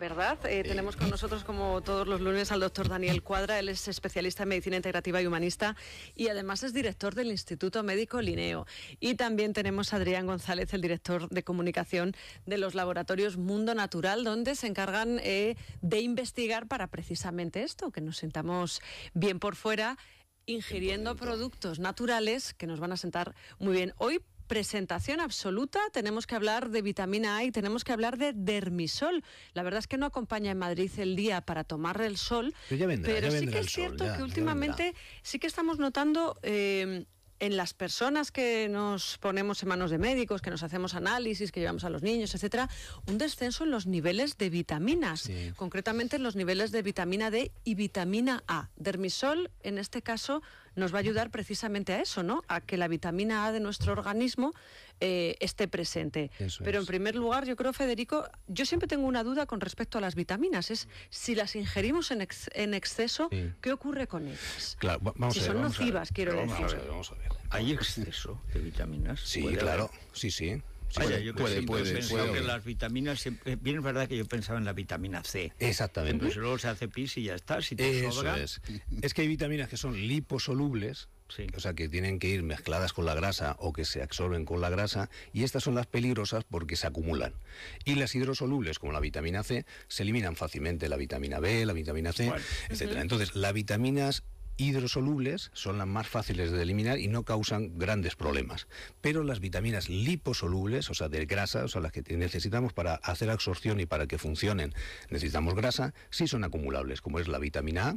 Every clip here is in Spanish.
¿verdad? Eh, tenemos con nosotros, como todos los lunes, al doctor Daniel Cuadra. Él es especialista en medicina integrativa y humanista y además es director del Instituto Médico Lineo. Y también tenemos a Adrián González, el director de comunicación de los laboratorios Mundo Natural, donde se encargan eh, de investigar para precisamente esto, que nos sentamos bien por fuera ingiriendo productos naturales que nos van a sentar muy bien. Hoy presentación absoluta. Tenemos que hablar de vitamina A y tenemos que hablar de dermisol. La verdad es que no acompaña en Madrid el día para tomar el sol, pero sí que es cierto que últimamente sí que estamos notando... Eh, en las personas que nos ponemos en manos de médicos, que nos hacemos análisis, que llevamos a los niños, etcétera, un descenso en los niveles de vitaminas, concretamente en los niveles de vitamina D y vitamina A. Dermisol, en este caso, nos va a ayudar precisamente a eso, ¿no? A que la vitamina A de nuestro organismo eh, esté presente. Pero en primer lugar, yo creo, Federico, yo siempre tengo una duda con respecto a las vitaminas. Es si las ingerimos en, exceso, ¿qué ocurre con ellas? Claro, si son nocivas, quiero vamos A ver, vamos a ver. ¿Hay exceso de vitaminas? Sí, claro. Sí, sí yo puede, que las vitaminas siempre, eh, bien es verdad que yo pensaba en la vitamina C. Exactamente. Pero pues luego se hace pis y ya está, si te Es. que hay vitaminas que son liposolubles, O sea, que tienen que ir mezcladas con la grasa o que se absorben con la grasa. Y estas son las peligrosas porque se acumulan. Y las hidrosolubles, como la vitamina C, se eliminan fácilmente la vitamina B, la vitamina C, etcétera. Entonces, las vitaminas hidrosolubles son las más fáciles de eliminar y no causan grandes problemas. Pero las vitaminas liposolubles, o sea, de grasa, o sea, las que necesitamos para hacer absorción y para que funcionen, necesitamos grasa, sí son acumulables, como es la vitamina A,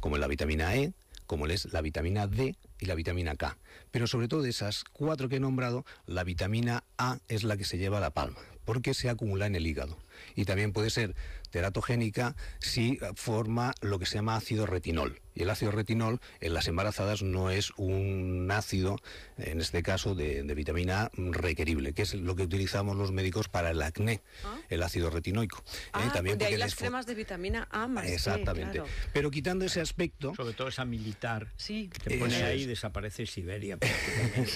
como es la vitamina E, como es la vitamina D y la vitamina K. Pero sobre todo de esas cuatro que he nombrado, la vitamina A es la que se lleva a la palma, porque se acumula en el hígado y también puede ser teratogénica si forma lo que se llama ácido retinol. Y el ácido retinol en las embarazadas no es un ácido, en este caso de, vitamina A requerible, que es lo que utilizamos los médicos para el acné, ah. el ácido retinoico. ¿eh? Ah, también pues de las cremas de vitamina A Exactamente. Pero quitando ese aspecto. Sobre todo esa militar sí. que pone ahí ahí desaparece Siberia.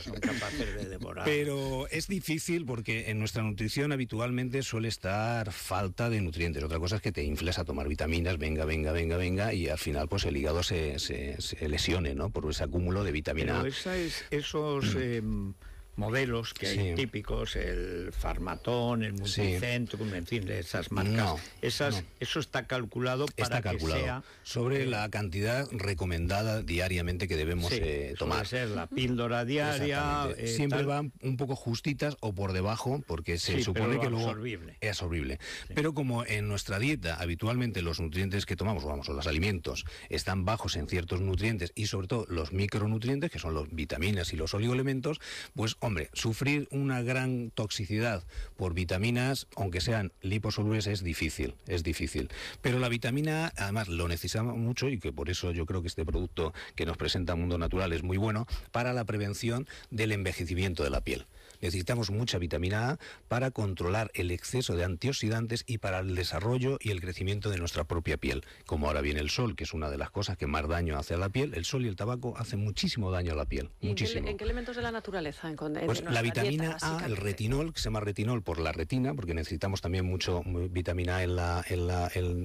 Son capaces de Pero es difícil porque en nuestra nutrición habitualmente suele estar falta de nutrientes. Otra cosa es que te infles a tomar vitaminas, venga, venga, venga, venga, y al final pues el hígado se, se, lesione, ¿no? Por ese acúmulo de vitamina. Pero esos... Mm. Em, modelos que hay típicos, el Farmatón, el Multicentrum, en fin, de esas marcas. esas, Eso está calculado para está calculado Sobre la cantidad recomendada diariamente que debemos sí, Va eh, tomar. ser la píldora diaria... Eh, Siempre van un poco justitas o por debajo, porque se supone que luego... Absorbible. Es absorbible. Pero como en nuestra dieta habitualmente los nutrientes que tomamos, vamos, o los alimentos, están bajos en ciertos nutrientes y sobre todo los micronutrientes, que son las vitaminas y los oligoelementos, pues Hombre, sufrir una gran toxicidad por vitaminas, aunque sean liposolubles, es difícil, es difícil. Pero la vitamina A, además, lo necesitamos mucho y que por eso yo creo que este producto que nos presenta Mundo Natural es muy bueno para la prevención del envejecimiento de la piel necesitamos mucha vitamina A para controlar el exceso de antioxidantes y para el desarrollo y el crecimiento de nuestra propia piel. Como ahora viene el sol, que es una de las cosas que más daño hace a la piel, el sol y el tabaco hacen muchísimo daño a la piel. Muchísimo. ¿En qué, elementos de la naturaleza? pues la vitamina A, el retinol, que se llama retinol por la retina, porque necesitamos también mucho vitamina A en,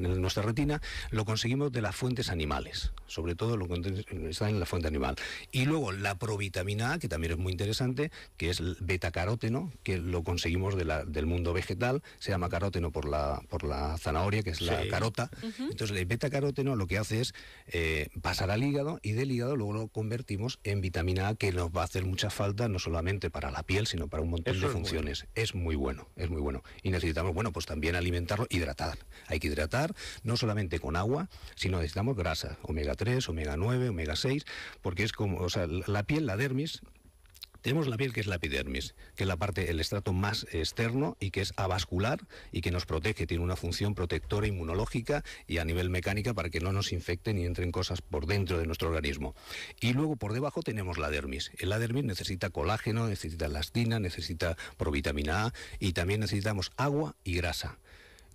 en nuestra retina, lo conseguimos de las fuentes animales, sobre todo lo que está en la fuente animal. Y luego la provitamina A, que también es muy interesante, que es beta que lo conseguimos del mundo vegetal, se llama caróteno por la, por la zanahoria, que es la carota. Entonces, el betacaróteno lo que hace es eh, pasar al hígado y del hígado luego lo convertimos en vitamina A, que nos va a hacer mucha falta, no solamente para la piel, sino para un montón de funciones. Es, es muy bueno, es muy bueno. Y necesitamos, bueno, pues también alimentarlo, hidratar. Hay que hidratar, no solamente con agua, sino necesitamos grasa, omega 3, omega 9, omega 6, porque es como, o sea, la piel, la dermis, tenemos la piel que es la epidermis, que es la parte, el estrato más externo y que es avascular y que nos protege, tiene una función protectora inmunológica y a nivel mecánica para que no nos infecten y entren cosas por dentro de nuestro organismo. Y luego por debajo tenemos la dermis. La dermis necesita colágeno, necesita elastina, necesita provitamina A y también necesitamos agua y grasa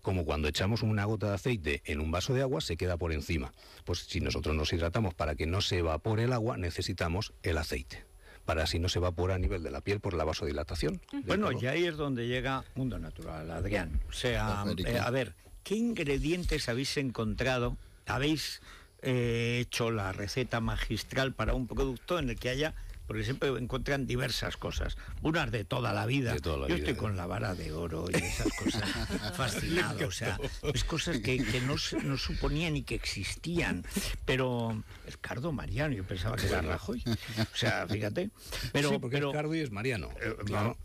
como cuando echamos una gota de aceite en un vaso de agua, se queda por encima. Pues si nosotros nos hidratamos para que no se evapore el agua, necesitamos el aceite para si no se evapora a nivel de la piel por la vasodilatación. Bueno, y ahí es donde llega Mundo Natural, Adrián. O sea, eh, a ver, ¿qué ingredientes habéis encontrado? ¿Habéis eh, hecho la receta magistral para un producto en el que haya porque siempre encuentran diversas cosas, unas de toda la vida. Yo estoy ¿eh? con la vara de oro y esas cosas fascinado, o sea, es cosas que, no, no suponía ni que existían, pero el Cardo Mariano, yo pensaba que era Rajoy, o sea, fíjate, pero... Sí, porque Cardo y es Mariano. Eh,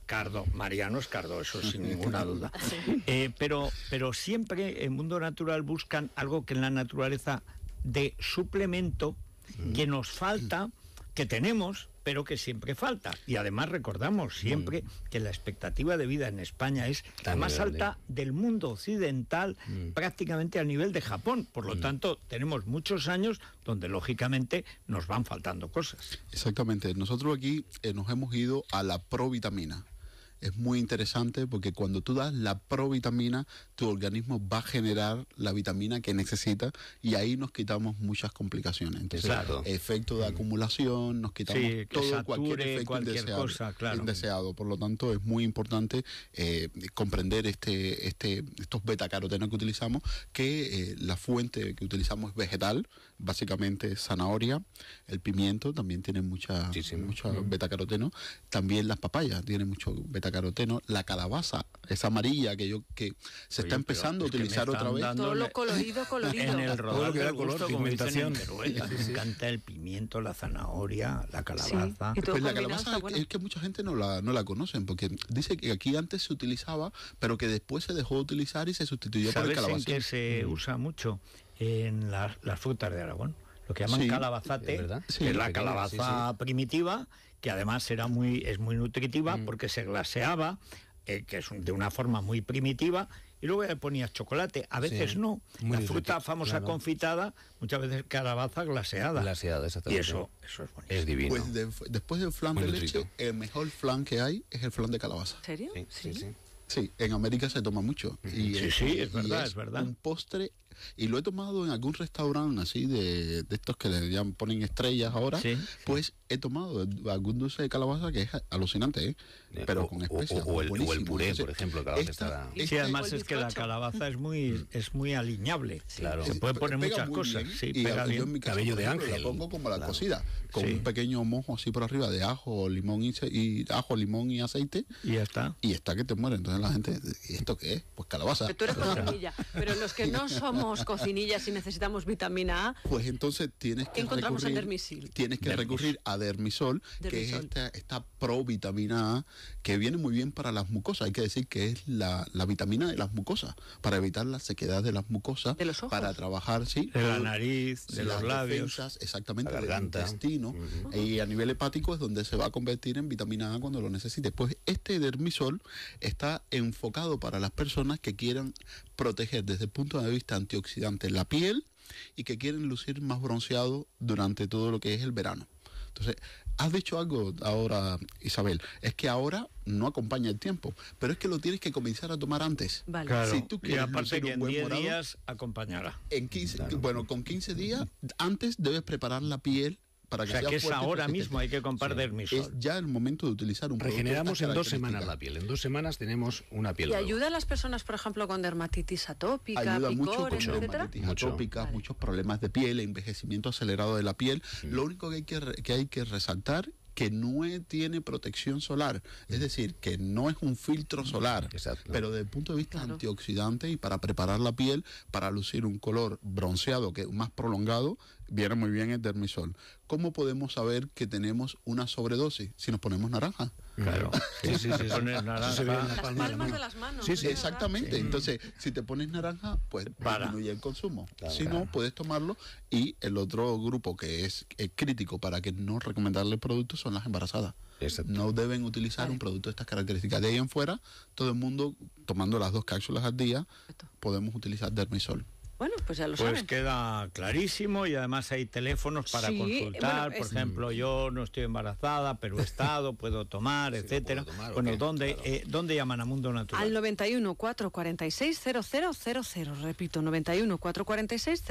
Cardo, Mariano es Cardo, eso sin ninguna duda. Eh, pero, pero siempre en Mundo Natural buscan algo que en la naturaleza de suplemento que nos falta que tenemos, pero que siempre falta. Y además recordamos mm. siempre que la expectativa de vida en España es la más alta del mundo occidental, mm. prácticamente al nivel de Japón. Por lo mm. tanto, tenemos muchos años donde lógicamente nos van faltando cosas. Exactamente. Nosotros aquí eh, nos hemos ido a la provitamina es muy interesante porque cuando tú das la provitamina, tu organismo va a generar la vitamina que necesita y ahí nos quitamos muchas complicaciones. Entonces, efecto de acumulación, nos quitamos todo cualquier efecto indeseado, Por lo tanto, es muy importante eh, comprender este, este, estos betacarotenos que utilizamos, que eh, la fuente que utilizamos es vegetal, básicamente zanahoria, el pimiento también tiene mucha, mm. betacaroteno, también las papayas tienen mucho betacaroteno la calabaza, esa amarilla que yo que se está empezando a utilizar otra vez. Todo lo colorido, colorido. En el rojo, del gusto, Como dicen Me encanta el pimiento, la zanahoria, la calabaza. Pues la calabaza es que mucha gente no la, no la conocen, porque dice que aquí antes se utilizaba, pero que después se dejó de utilizar y se sustituyó por el calabaza que se mm. usa mucho? En la, las frutas de Aragón lo que llaman calabazate, es que es la calabaza primitiva, y además era muy, es muy nutritiva mm. porque se glaseaba, eh, que es de una forma muy primitiva, y luego le ponías chocolate. A veces no. la fruta famosa confitada, muchas veces calabaza glaseada. Glaseada, exactamente. Y eso, es divino. Pues después del flan de leche, el mejor flan que hay es el flan de calabaza. ¿En serio? Sí, en América se toma mucho. Y sí, es, sí, es verdad, es, verdad. Un postre y lo he tomado en algún restaurante así de, de estos que le ponen estrellas ahora, pues he tomado algún dulce de calabaza que es alucinante, ¿eh? pero o, con especias. O, el, puré, por ejemplo, sí, este además es que la calabaza es muy, mm. es muy aliñable. Claro. Se puede poner muchas cosas. y Yo en mi caso, Cabello de ángel. La pongo como la cocida, con un pequeño mojo así por arriba de ajo, limón y, ajo, limón y aceite. Y ya está. Y está que te muere. Entonces la gente, ¿y esto qué es? Pues calabaza. Pero pero los que no somos cocinillas y necesitamos vitamina A, pues entonces tienes que encontramos recurrir, dermisil. Tienes que recurrir a dermisol, que es esta, provitamina A que viene muy bien para las mucosas. Hay que decir que es la, la vitamina de las mucosas, para evitar la sequedad de las mucosas, para trabajar, sí. De la nariz, de los labios. exactamente, la del intestino. Y a nivel hepático es donde se va a convertir en vitamina A cuando lo necesite Pues este dermisol está enfocado para las personas que quieran proteger desde el punto de vista anti oxidante en la piel y que quieren lucir más bronceado durante todo lo que es el verano. Entonces, has dicho algo ahora, Isabel, es que ahora no acompaña el tiempo, pero es que lo tienes que comenzar a tomar antes. Vale. Claro. Si tú quieres y aparte que en días acompañará. En 15, Bueno, con 15 días antes debes preparar la piel o sea, que es ahora mismo, hay que comprar dermisol. Es ya el momento de utilizar un Regeneramos en dos semanas la piel, en dos semanas tenemos una piel. ¿Y ayuda a las personas, por ejemplo, con dermatitis atópica, ayuda mucho, con dermatitis muchos problemas de piel, envejecimiento acelerado de la piel. Lo único que hay que, que hay que resaltar que no tiene protección solar, es decir, que no es un filtro solar, pero desde el punto de vista antioxidante y para preparar la piel para lucir un color bronceado que más prolongado Viene muy bien el dermisol. ¿Cómo podemos saber que tenemos una sobredosis si nos ponemos naranja? Claro. Sí, sí, sí. naranja. Las palmas de las manos. Sí, sí, exactamente. Entonces, si te pones naranja, pues para. disminuye el consumo. si no, puedes tomarlo. Y el otro grupo que es, eh, crítico para que no recomendarle el producto son las embarazadas. No deben utilizar un producto de estas características. De ahí en fuera, todo el mundo tomando las dos cápsulas al día, podemos utilizar dermisol. Bueno, pues ya lo pues queda clarísimo y además hay teléfonos para consultar. Por ejemplo, yo no estoy embarazada, pero he estado, puedo tomar, etcétera. bueno, ¿dónde, eh, ¿dónde llaman a Mundo Natural? Al 91 446 0000. Repito, 91 446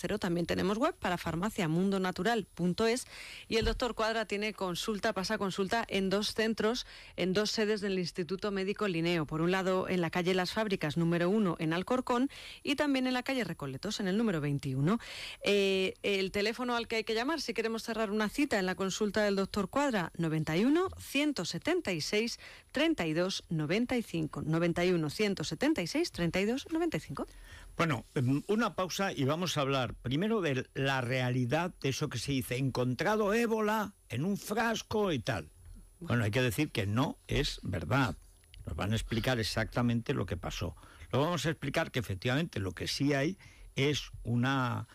0000. También tenemos web para farmaciamundonatural.es y el doctor Cuadra tiene consulta, pasa consulta en dos centros, en dos sedes del Instituto Médico Lineo. Por un lado, en la calle Las Fábricas, número uno en Alcorcón, y también en la calle y Recoletos, en el número 21. Eh, el teléfono al que hay que llamar si queremos cerrar una cita en la consulta del doctor Cuadra, 91 176 32 95. 91 176 32 95. Bueno, em, una pausa y vamos a hablar primero de la realidad de eso que se dice, encontrado ébola en un frasco y tal. Bueno, hay que decir que no es verdad. Nos van a explicar exactamente lo que pasó vamos a explicar que efectivamente lo que sí hay es una,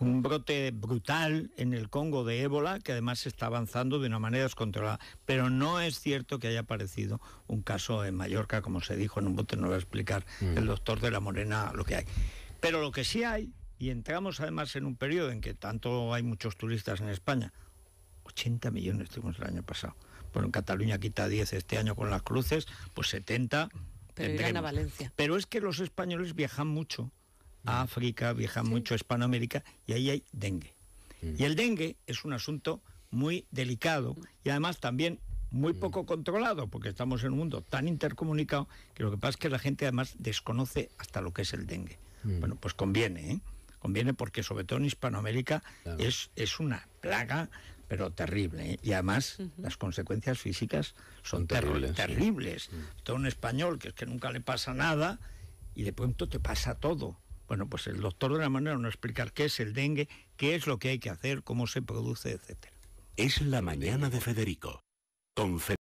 un, brote. brutal en el Congo de ébola que además se está avanzando de una manera descontrolada. Pero no es cierto que haya aparecido un caso en Mallorca, como se dijo en un bote, no va a explicar mm. el doctor de la Morena lo que hay. Pero lo que sí hay, y entramos además en un periodo en que tanto hay muchos turistas en España, 80 millones tuvimos el año pasado. Bueno, en Cataluña quita 10 este año con las cruces, pues 70 pero es que los españoles viajan mucho a mm. África, viajan mucho a Hispanoamérica y ahí hay dengue. Mm. Y el dengue es un asunto muy delicado y además también muy mm. poco controlado, porque estamos en un mundo tan intercomunicado que lo que pasa es que la gente además desconoce hasta lo que es el dengue. Bueno, pues conviene, ¿eh? Conviene porque sobre todo en Hispanoamérica es, es una plaga pero terrible. ¿eh? Y además las consecuencias físicas son, terribles. terribles. Mm. Todo un español que es que nunca le pasa nada y de pronto te pasa todo. Bueno, pues el doctor de la manera no explicar qué es el dengue, qué es lo que hay que hacer, cómo se produce, etc. Es la mañana de Federico. Con